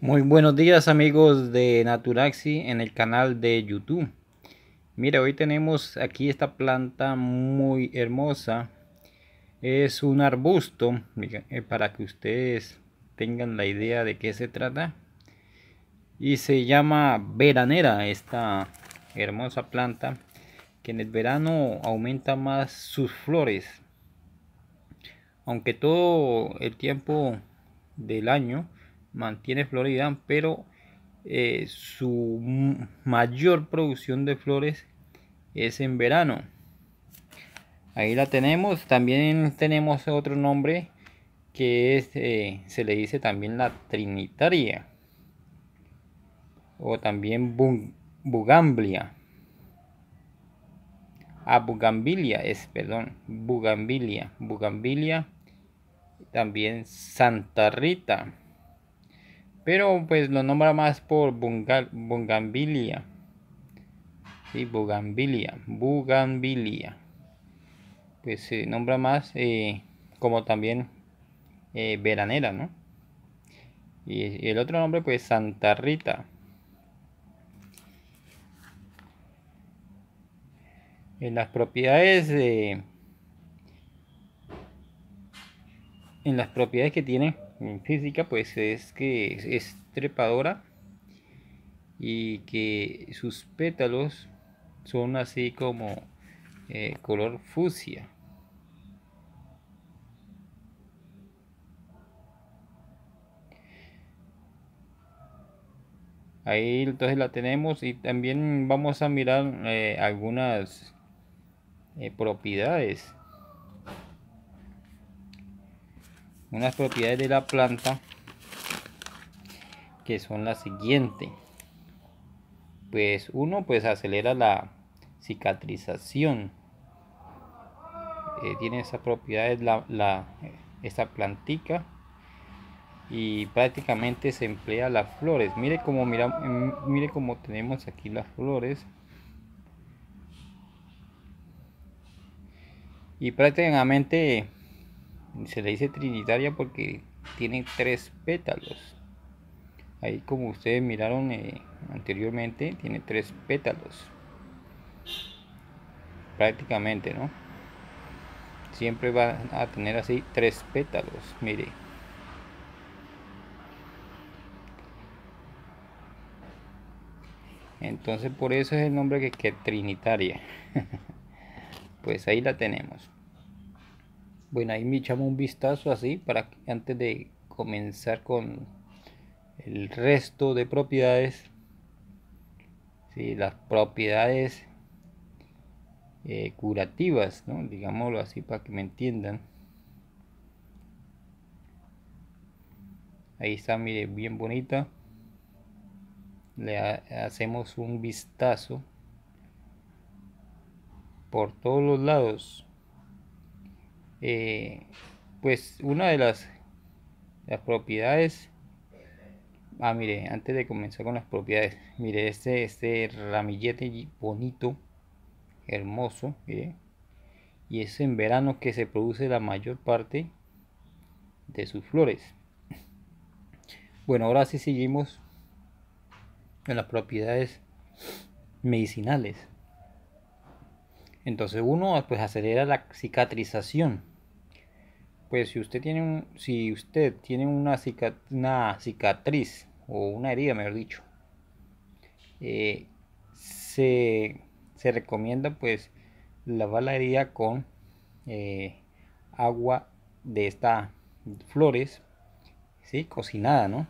Muy buenos días amigos de Naturaxi en el canal de YouTube. Mira, hoy tenemos aquí esta planta muy hermosa. Es un arbusto, eh, para que ustedes tengan la idea de qué se trata. Y se llama veranera esta hermosa planta que en el verano aumenta más sus flores. Aunque todo el tiempo del año mantiene Florida, pero eh, su mayor producción de flores es en verano. Ahí la tenemos. También tenemos otro nombre que eh, se le dice también la Trinitaria o también Bugamblia. Ah, Bugambilia es, perdón, Bugambilia. Bugambilia, también Santa Rita. Pero pues lo nombra más por Bungambilia. Bugambilia. Sí, Bugambilia. Bugambilia. Pues se nombra más eh, como también eh, veranera, ¿no? Y, y el otro nombre pues Santa Rita. En las propiedades de en las propiedades que tiene física pues es que es trepadora y que sus pétalos son así como eh, color fucsia ahí entonces la tenemos y también vamos a mirar eh, algunas eh, propiedades unas propiedades de la planta que son las siguientes pues uno pues acelera la cicatrización eh, tiene esas propiedades la, la, esta plantica y prácticamente se emplea las flores mire como mira, mm, mire como tenemos aquí las flores y prácticamente se le dice trinitaria porque tiene tres pétalos. Ahí como ustedes miraron eh, anteriormente, tiene tres pétalos. Prácticamente, ¿no? Siempre va a tener así tres pétalos, mire. Entonces por eso es el nombre que, que Trinitaria. pues ahí la tenemos. Bueno, ahí me echamos un vistazo así para que, antes de comenzar con el resto de propiedades. Sí, las propiedades eh, curativas, ¿no? digámoslo así para que me entiendan. Ahí está, mire, bien bonita. Le hacemos un vistazo por todos los lados. Eh, pues una de las, propiedades ah mire antes de comenzar con las propiedades mire este este ramillete bonito hermoso y es en verano que se produce la mayor parte de sus flores bueno ahora sí seguimos en las propiedades medicinales entonces uno pues acelera la cicatrización pues si usted tiene un, si usted tiene una, cicatriz o una herida, mejor dicho, eh, se, se, recomienda pues lavar la herida con eh, agua de estas flores, ¿sí? cocinada, ¿no?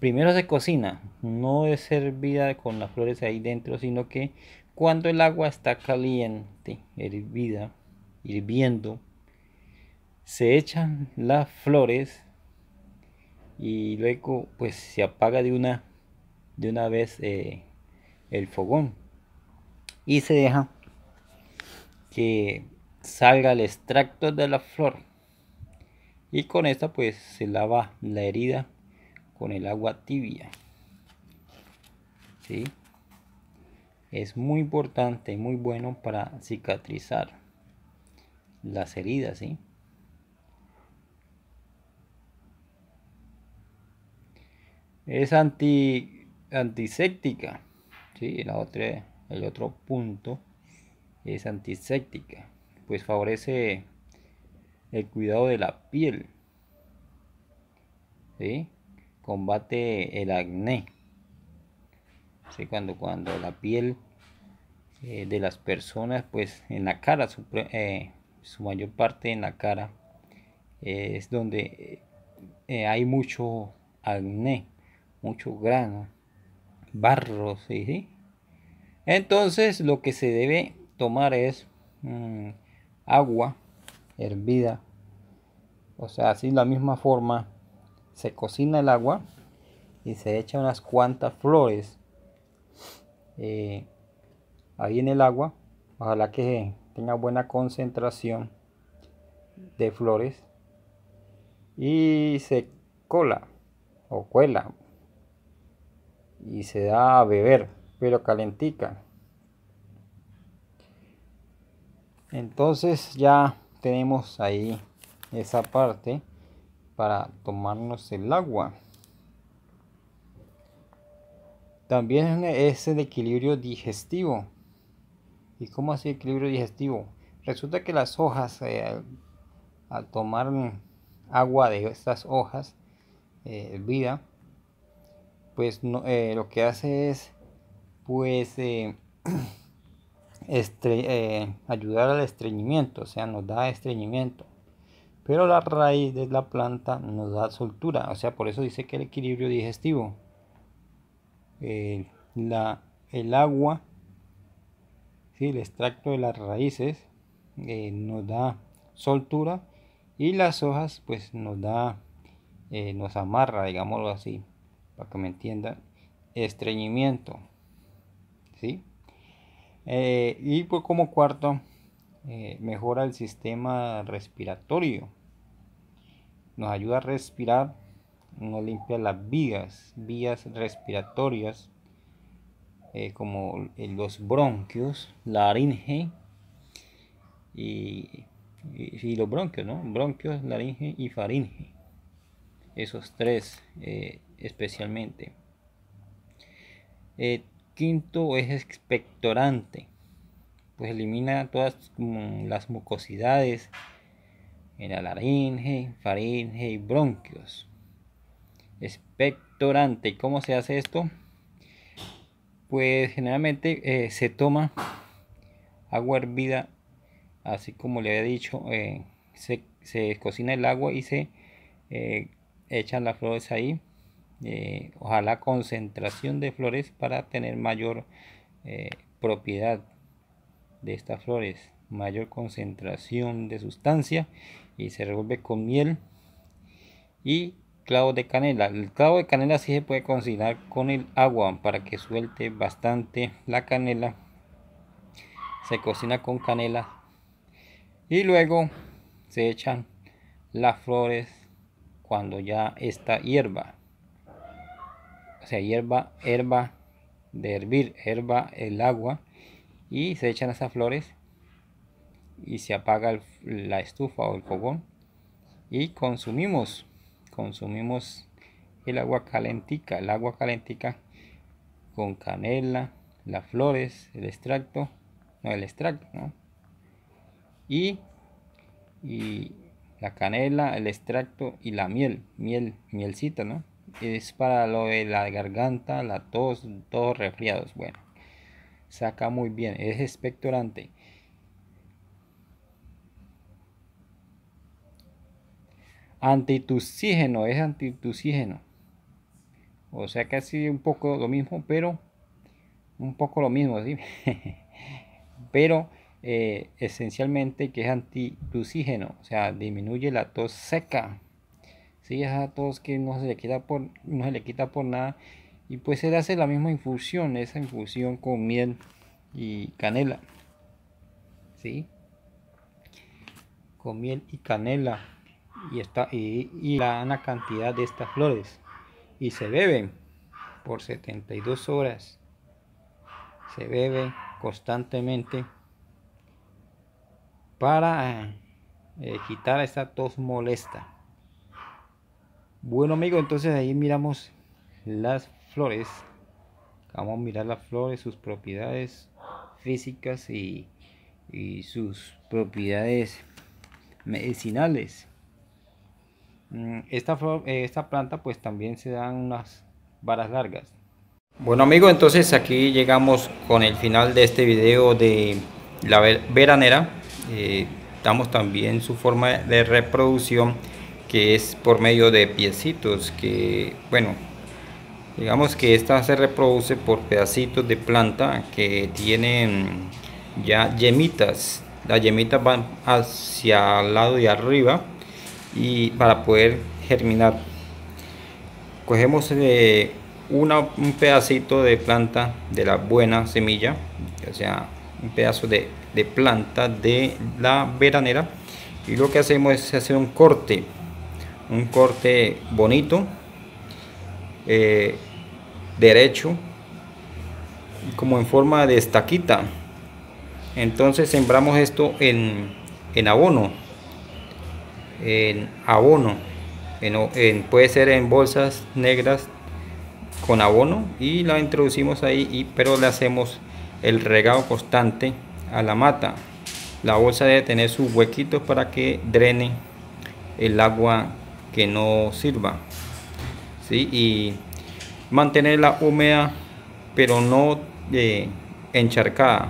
Primero se cocina, no es servida con las flores ahí dentro, sino que cuando el agua está caliente, hervida, hirviendo, se echan las flores y luego pues se apaga de una de una vez eh, el fogón y se deja que salga el extracto de la flor y con esta pues se lava la herida con el agua tibia ¿Sí? es muy importante muy bueno para cicatrizar las heridas es antiséptica. ¿sí? La otra, el otro punto es antiséptica. Pues favorece el cuidado de la piel. Combate el acné. Cuando, cuando la piel eh, de las personas, pues en la cara, su, eh, su mayor parte en la cara, es donde eh, hay mucho acné mucho grano, barro, ¿sí? Entonces lo que se debe tomar es mm, agua hervida. O sea, así la misma forma se cocina el agua y se echa unas cuantas flores eh, ahí en el agua. Ojalá que tenga buena concentración de flores y se cola o cuela y se da a beber, pero calentica. Entonces ya tenemos ahí esa parte para tomarnos el agua. También es el equilibrio digestivo. ¿Y cómo así equilibrio digestivo? Resulta que las hojas, eh, al, tomar agua de estas hojas, eh, vida, pues no, eh, lo que hace es pues eh, eh, ayudar al estreñimiento, o sea, nos da estreñimiento. Pero la raíz de la planta nos da soltura, o sea, por eso dice que el equilibrio digestivo, la, el agua, el extracto de las raíces nos da soltura y las hojas pues nos da, nos amarra, digámoslo así para que me entiendan, estreñimiento. ¿sí? Eh, y pues como cuarto, eh, mejora el sistema respiratorio. Nos ayuda a respirar, nos limpia las vías, vías respiratorias, eh, como los bronquios, laringe y, y, los bronquios, ¿no? Bronquios, laringe y faringe. Esos tres especialmente. El eh, quinto es expectorante, pues elimina todas las mucosidades en la laringe, faringe y bronquios. Expectorante, ¿cómo se hace esto? Pues generalmente eh, se toma agua hervida, así como le había dicho, eh, se, cocina el agua y se echan las flores ahí. Eh, ojalá concentración de flores para tener mayor eh, propiedad de estas flores mayor concentración de sustancia y se revuelve con miel y clavo de canela el clavo de canela sí se puede cocinar con el agua para que suelte bastante la canela se cocina con canela y luego se echan las flores cuando ya está hierba o sea, hierba, herba de hervir, herba el agua y se echan esas flores y se apaga la estufa o el fogón y consumimos, consumimos el agua calentica, el agua calentica con canela, las flores, el extracto, no el extracto, ¿no? Y, y la canela, el extracto y la miel, miel, mielcita, ¿no? es para lo de la garganta, la tos, todos resfriados. Bueno, saca muy bien, es expectorante. Antitusígeno, es antitusígeno. O sea, casi un poco lo mismo, pero un poco lo mismo, pero eh, esencialmente que es antitusígeno, o sea, disminuye la tos seca. ¿sí? a todos que no se le quita por, no se le quita por nada. Y pues se le hace la misma infusión, esa infusión con miel y canela. ¿Sí? Con miel y canela. Y, y, la cantidad de estas flores. Y se beben por 72 horas. Se bebe constantemente para eh, quitar esa tos molesta. Bueno, amigo, entonces ahí miramos las flores. Vamos a mirar las flores, sus propiedades físicas y, sus propiedades medicinales. Mm, esta, eh, esta planta pues también se dan unas varas largas. Bueno amigo entonces aquí llegamos con el final de este video de la veranera. Eh, damos también su forma de reproducción que es por medio de piecitos que bueno digamos que esta se reproduce por pedacitos de planta que tienen ya yemitas las yemitas van hacia el lado de arriba y para poder germinar cogemos eh, una, un pedacito de planta de la buena semilla o sea un pedazo de, de planta de la veranera y lo que hacemos es hacer un corte un corte bonito, eh, derecho, como en forma de estaquita. Entonces sembramos esto en, en abono, en abono, en, en, puede ser en bolsas negras con abono y la introducimos ahí, y, pero le hacemos el regado constante a la mata. La bolsa debe tener sus huequitos para que drene el agua que no sirva. ¿sí? Y mantenerla húmeda, pero no de eh, encharcada,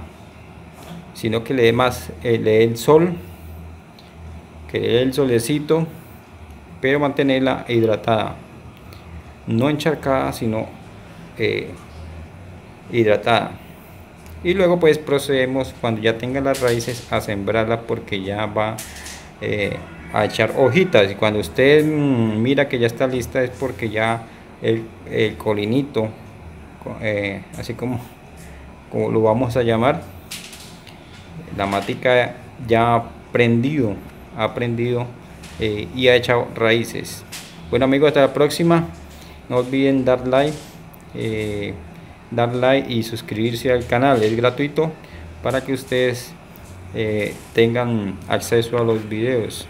sino que le dé más, eh, el sol, que el solecito, pero mantenerla hidratada. No encharcada, sino eh, hidratada. Y luego pues procedemos cuando ya tenga las raíces a sembrarla porque ya va a echar hojitas y cuando usted mm, mira que ya está lista es porque ya el, colinito eh, así como, como lo vamos a llamar la matica ya ha prendido ha prendido eh, y ha echado raíces bueno amigos hasta la próxima no olviden dar like eh, dar like y suscribirse al canal es gratuito para que ustedes tengan acceso a los videos